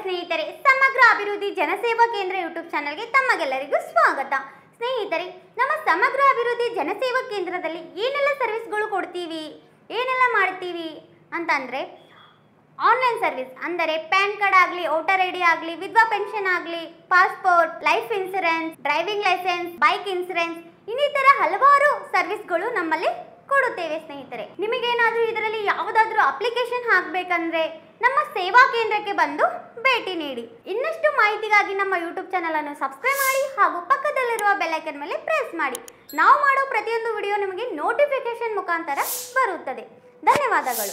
ಸ್ನೇಹಿತರೆ ಸಮಗ್ರ ಅಭಿವೃದ್ಧಿ ಜನಸೇವಾ ಕೇಂದ್ರ ಯೂಟ್ಯೂಬ್ ಚಾನಲ್ಗೆ ತಮಗೆಲ್ಲರಿಗೂ ಸ್ವಾಗತ ಸ್ನೇಹಿತರೆ ನಮ್ಮ ಸಮಗ್ರ ಅಭಿವೃದ್ಧಿ ಜನಸೇವಾ ಕೇಂದ್ರದಲ್ಲಿ ಏನೆಲ್ಲ ಸರ್ವಿಸ್ಗಳು ಕೊಡ್ತೀವಿ ಏನೆಲ್ಲ ಮಾಡ್ತೀವಿ ಅಂತಂದರೆ ಆನ್ಲೈನ್ ಸರ್ವಿಸ್ ಅಂದರೆ ಪ್ಯಾನ್ ಕಾರ್ಡ್ ಆಗಲಿ ವೋಟರ್ ಐ ಡಿ ಆಗಲಿ ವಿಧವಾ ಪೆನ್ಷನ್ ಆಗಲಿ passport life insurance driving licence bike insurance ಇನ್ನಿತರ ಹಲವಾರು ಸರ್ವಿಸ್ಗಳು ನಮ್ಮಲ್ಲಿ ಕೊಡುತ್ತೇವೆ ಸ್ನೇಹಿತರೆ ನಿಮಗೇನಾದರೂ ಇದರಲ್ಲಿ ಯಾವುದಾದ್ರೂ ಅಪ್ಲಿಕೇಶನ್ ಹಾಕಬೇಕಂದ್ರೆ ನಮ್ಮ ಸೇವಾ ಕೇಂದ್ರಕ್ಕೆ ಬಂದು ಭೇಟಿ ನೀಡಿ ಇನ್ನಷ್ಟು ಮಾಹಿತಿಗಾಗಿ ನಮ್ಮ ಯೂಟ್ಯೂಬ್ ಚಾನೆಲ್ ಅನ್ನು ಸಬ್ಸ್ಕ್ರೈಬ್ ಮಾಡಿ ಹಾಗೂ ಪಕ್ಕದಲ್ಲಿರುವ ಬೆಲ್ಲೈಕನ್ ಮೇಲೆ ಪ್ರೆಸ್ ಮಾಡಿ ನಾವು ಮಾಡೋ ಪ್ರತಿಯೊಂದು ವಿಡಿಯೋ ನಿಮಗೆ ನೋಟಿಫಿಕೇಶನ್ ಮುಖಾಂತರ ಬರುತ್ತದೆ ಧನ್ಯವಾದಗಳು